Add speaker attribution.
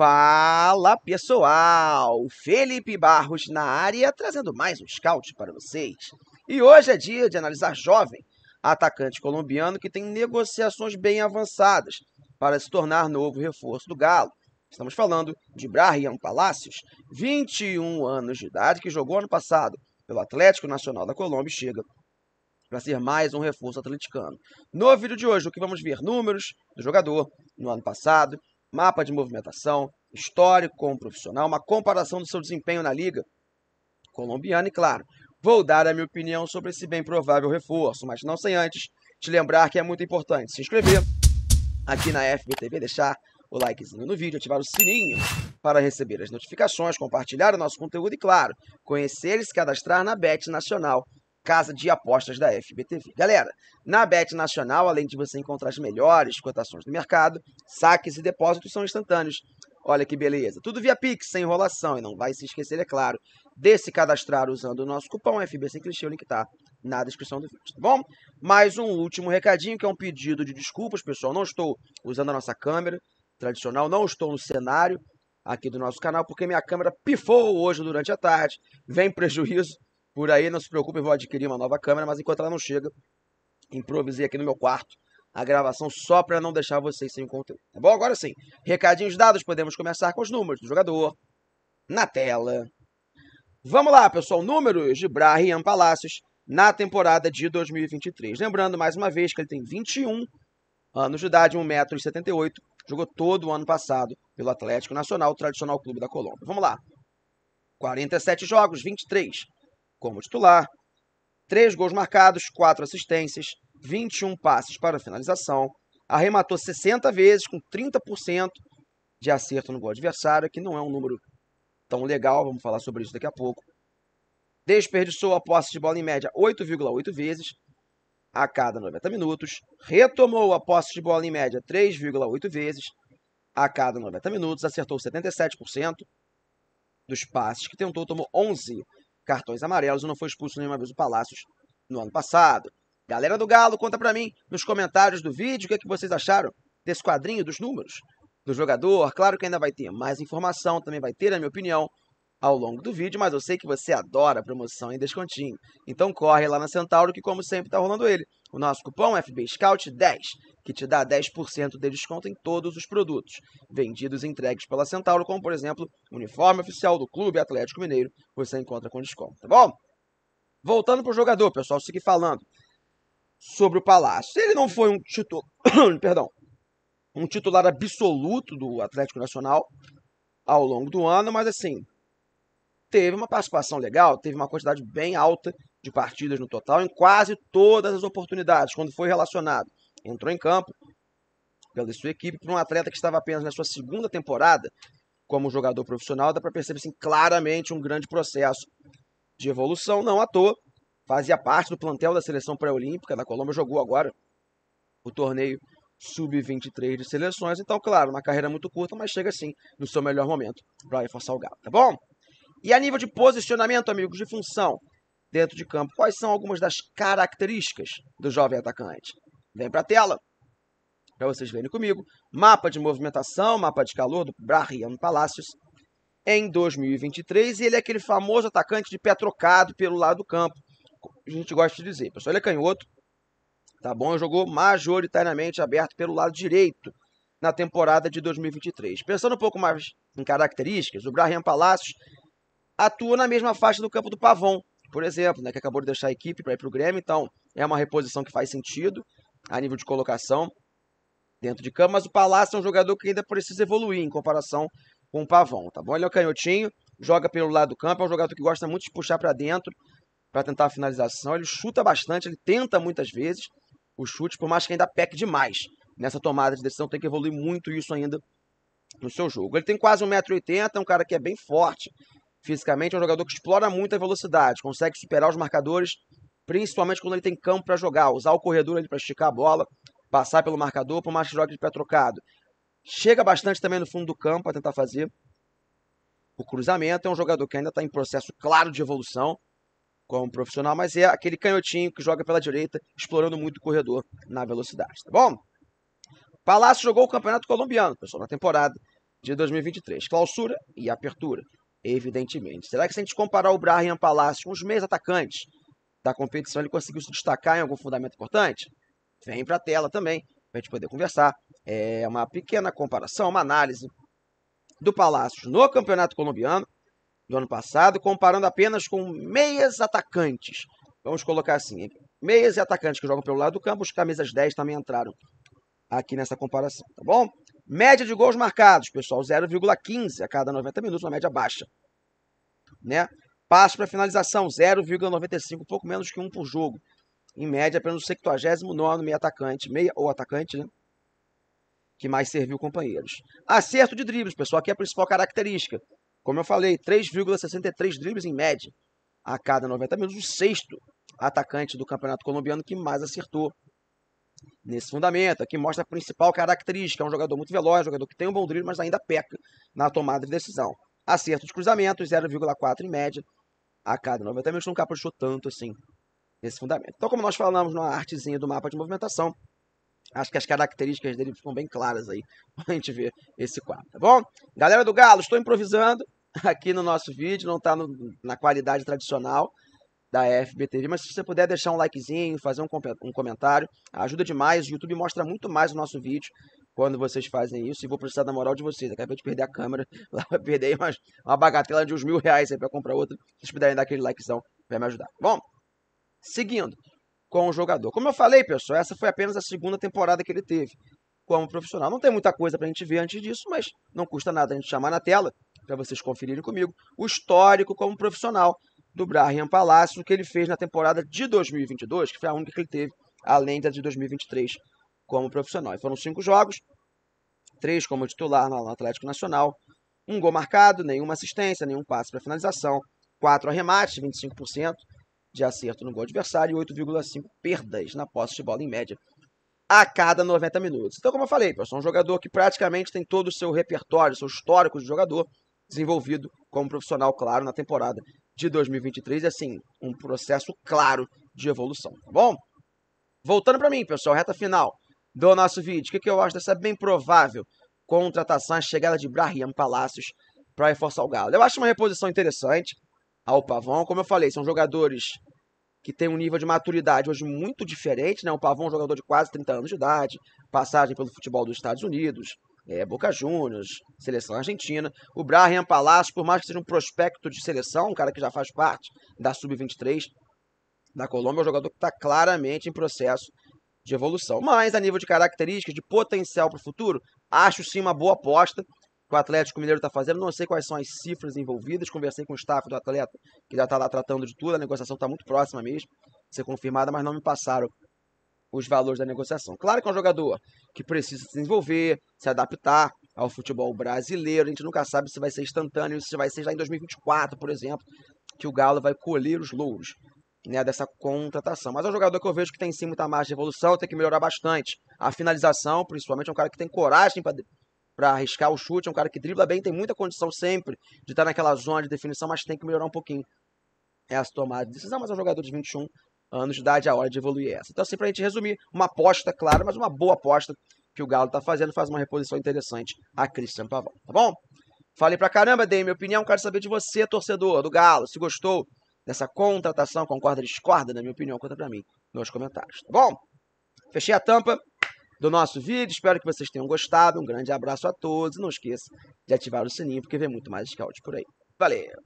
Speaker 1: Fala pessoal, Felipe Barros na área trazendo mais um scout para vocês. E hoje é dia de analisar jovem atacante colombiano que tem negociações bem avançadas para se tornar novo reforço do Galo. Estamos falando de Brahim Palacios, 21 anos de idade, que jogou ano passado pelo Atlético Nacional da Colômbia e chega para ser mais um reforço atleticano. No vídeo de hoje, o que vamos ver números do jogador no ano passado, mapa de movimentação, histórico como profissional, uma comparação do seu desempenho na liga colombiana e, claro, vou dar a minha opinião sobre esse bem provável reforço, mas não sem antes te lembrar que é muito importante se inscrever aqui na FBTV, deixar o likezinho no vídeo, ativar o sininho para receber as notificações, compartilhar o nosso conteúdo e, claro, conhecer e se cadastrar na Bet Nacional casa de apostas da FBTV. Galera, na Bet Nacional, além de você encontrar as melhores cotações do mercado, saques e depósitos são instantâneos. Olha que beleza. Tudo via Pix, sem enrolação. E não vai se esquecer, é claro, de se cadastrar usando o nosso cupom FB sem clichê. O link tá na descrição do vídeo, tá bom? Mais um último recadinho, que é um pedido de desculpas, pessoal. Não estou usando a nossa câmera tradicional, não estou no cenário aqui do nosso canal, porque minha câmera pifou hoje durante a tarde. Vem prejuízo por aí, não se preocupe, vou adquirir uma nova câmera, mas enquanto ela não chega, improvisei aqui no meu quarto a gravação só para não deixar vocês sem conteúdo. Tá bom? Agora sim, recadinhos dados, podemos começar com os números do jogador na tela. Vamos lá, pessoal, números de Brahim Palacios na temporada de 2023. Lembrando, mais uma vez, que ele tem 21 anos de idade, 1,78m, jogou todo o ano passado pelo Atlético Nacional, tradicional clube da Colômbia. Vamos lá. 47 jogos, 23 como titular, três gols marcados, quatro assistências, 21 passes para finalização, arrematou 60 vezes com 30% de acerto no gol adversário, que não é um número tão legal, vamos falar sobre isso daqui a pouco. Desperdiçou a posse de bola em média 8,8 vezes a cada 90 minutos, retomou a posse de bola em média 3,8 vezes a cada 90 minutos, acertou 77% dos passes que tentou, tomou 11 cartões amarelos, não foi expulso nenhuma vez o Palácios no ano passado. Galera do Galo, conta para mim nos comentários do vídeo o que, é que vocês acharam desse quadrinho dos números do jogador. Claro que ainda vai ter mais informação, também vai ter, a minha opinião, ao longo do vídeo, mas eu sei que você adora promoção em descontinho. Então corre lá na Centauro que, como sempre, está rolando ele. O nosso cupom é FBScout10, que te dá 10% de desconto em todos os produtos vendidos e entregues pela Centauro, como, por exemplo, uniforme oficial do Clube Atlético Mineiro, você encontra com desconto, tá bom? Voltando para o jogador, pessoal, seguir falando sobre o Palácio. Ele não foi um titular, perdão, um titular absoluto do Atlético Nacional ao longo do ano, mas assim, teve uma participação legal, teve uma quantidade bem alta de partidas no total, em quase todas as oportunidades, quando foi relacionado. Entrou em campo pela sua equipe, para um atleta que estava apenas na sua segunda temporada como jogador profissional, dá para perceber assim, claramente um grande processo de evolução, não à toa. Fazia parte do plantel da seleção pré-olímpica da Colômbia, jogou agora o torneio sub-23 de seleções. Então, claro, uma carreira muito curta, mas chega sim no seu melhor momento para reforçar o Galo, tá bom? E a nível de posicionamento, amigos, de função dentro de campo, quais são algumas das características do jovem atacante? Vem para a tela para vocês verem comigo. Mapa de movimentação, mapa de calor do Brahim Palacios em 2023. E ele é aquele famoso atacante de pé trocado pelo lado do campo. A gente gosta de dizer, pessoal, ele é canhoto, tá bom? Jogou majoritariamente aberto pelo lado direito na temporada de 2023. Pensando um pouco mais em características, o Brahim Palacios atua na mesma faixa do campo do Pavon, por exemplo, né, que acabou de deixar a equipe para ir para o Grêmio, então é uma reposição que faz sentido a nível de colocação dentro de campo, mas o Palácio é um jogador que ainda precisa evoluir em comparação com o Pavon, tá bom? Ele é o canhotinho, joga pelo lado do campo, é um jogador que gosta muito de puxar para dentro para tentar a finalização, ele chuta bastante, ele tenta muitas vezes o chute, por mais que ainda peque demais nessa tomada de decisão, tem que evoluir muito isso ainda no seu jogo. Ele tem quase 1,80m, é um cara que é bem forte, fisicamente, é um jogador que explora muito a velocidade, consegue superar os marcadores, principalmente quando ele tem campo para jogar, usar o corredor ali para esticar a bola, passar pelo marcador, por mais que jogue de pé trocado. Chega bastante também no fundo do campo a tentar fazer o cruzamento. É um jogador que ainda está em processo claro de evolução como profissional, mas é aquele canhotinho que joga pela direita, explorando muito o corredor na velocidade, tá bom? Palácio jogou o Campeonato Colombiano, pessoal, na temporada de 2023. Clausura e apertura evidentemente. Será que se a gente comparar o Brahim Palácio com os meios atacantes da competição, ele conseguiu se destacar em algum fundamento importante? Vem para a tela também, para a gente poder conversar. É uma pequena comparação, uma análise do Palácio no Campeonato Colombiano do ano passado, comparando apenas com meias atacantes. Vamos colocar assim, meias e atacantes que jogam pelo lado do campo, os camisas 10 também entraram aqui nessa comparação, tá bom? Média de gols marcados, pessoal, 0,15 a cada 90 minutos, uma média baixa. Né? Passo para finalização, 0,95, um pouco menos que um por jogo. Em média, apenas o 79 meio atacante, meia ou atacante, né? Que mais serviu companheiros. Acerto de dribles, pessoal, aqui é a principal característica. Como eu falei, 3,63 dribles em média a cada 90 minutos, o sexto atacante do Campeonato Colombiano que mais acertou nesse fundamento. Aqui mostra a principal característica: é um jogador muito veloz, jogador que tem um bom drible, mas ainda peca na tomada de decisão. Acerto de cruzamento, 0,4 em média a cada 90 minutos. Nunca puxou tanto assim nesse fundamento. Então, como nós falamos na artezinha do mapa de movimentação, acho que as características dele ficam bem claras aí pra gente ver esse quadro, tá bom? Galera do Galo, estou improvisando aqui no nosso vídeo, não está na qualidade tradicional da FBTV. Mas se você puder deixar um likezinho, fazer um, um comentário, ajuda demais. O YouTube mostra muito mais o nosso vídeo quando vocês fazem isso. E vou precisar da moral de vocês. Acabei de perder a câmera. Lá vai perder umas, uma bagatela de uns mil reais aí comprar outra. Se vocês puderem dar aquele likezão, vai me ajudar. Tá bom, seguindo com o jogador. Como eu falei, pessoal, essa foi apenas a segunda temporada que ele teve como profissional. Não tem muita coisa para a gente ver antes disso, mas não custa nada a gente chamar na tela para vocês conferirem comigo o histórico como profissional do Brahim Palácio que ele fez na temporada de 2022, que foi a única que ele teve, além da de 2023 como profissional. E foram cinco jogos, três como titular no Atlético Nacional, um gol marcado, nenhuma assistência, nenhum passe para finalização, quatro arremates, 25% de acerto no gol adversário e 8,5 perdas na posse de bola em média a cada 90 minutos. Então, como eu falei, pessoal, é um jogador que praticamente tem todo o seu repertório, seu histórico de jogador desenvolvido como profissional, claro, na temporada de 2023, assim, um processo claro de evolução, tá bom? Voltando para mim, pessoal, reta final do nosso vídeo. O que, que eu acho dessa bem provável contratação, a chegada de Brahim Palacios para reforçar o Galo? Eu acho uma reposição interessante ao Pavão. Como eu falei, são jogadores que têm um nível de maturidade hoje muito diferente. Né? O Pavão é um jogador de quase 30 anos de idade, passagem pelo futebol dos Estados Unidos, é, Boca Juniors, seleção argentina. O Braham Palácio, por mais que seja um prospecto de seleção, um cara que já faz parte da Sub-23 da Colômbia, é um jogador que está claramente em processo de evolução. Mas, a nível de características, de potencial para o futuro, acho sim uma boa aposta que o Atlético Mineiro está fazendo. Não sei quais são as cifras envolvidas. Conversei com o staff do atleta, que já está lá tratando de tudo. A negociação está muito próxima mesmo, de ser confirmada, mas não me passaram os valores da negociação. Claro que é um jogador que precisa se desenvolver, se adaptar ao futebol brasileiro. A gente nunca sabe se vai ser instantâneo, se vai ser já em 2024, por exemplo, que o Galo vai colher os louros né, dessa contratação. Mas é um jogador que eu vejo que tem sim muita margem de evolução, tem que melhorar bastante. A finalização, principalmente, é um cara que tem coragem para para arriscar o chute, é um cara que dribla bem, tem muita condição sempre de estar tá naquela zona de definição, mas tem que melhorar um pouquinho essa é tomada de decisão, mas é um jogador de 21 anos de idade, a hora de evoluir essa. Então, assim, pra a gente resumir, uma aposta, claro, mas uma boa aposta que o Galo está fazendo, faz uma reposição interessante a Cristian Pavão, tá bom? Falei pra caramba, dei minha opinião, quero saber de você, torcedor do Galo, se gostou dessa contratação, concorda, discorda, na minha opinião, conta pra mim nos comentários, tá bom? Fechei a tampa do nosso vídeo, espero que vocês tenham gostado, um grande abraço a todos e não esqueça de ativar o sininho porque vem muito mais scout por aí. Valeu!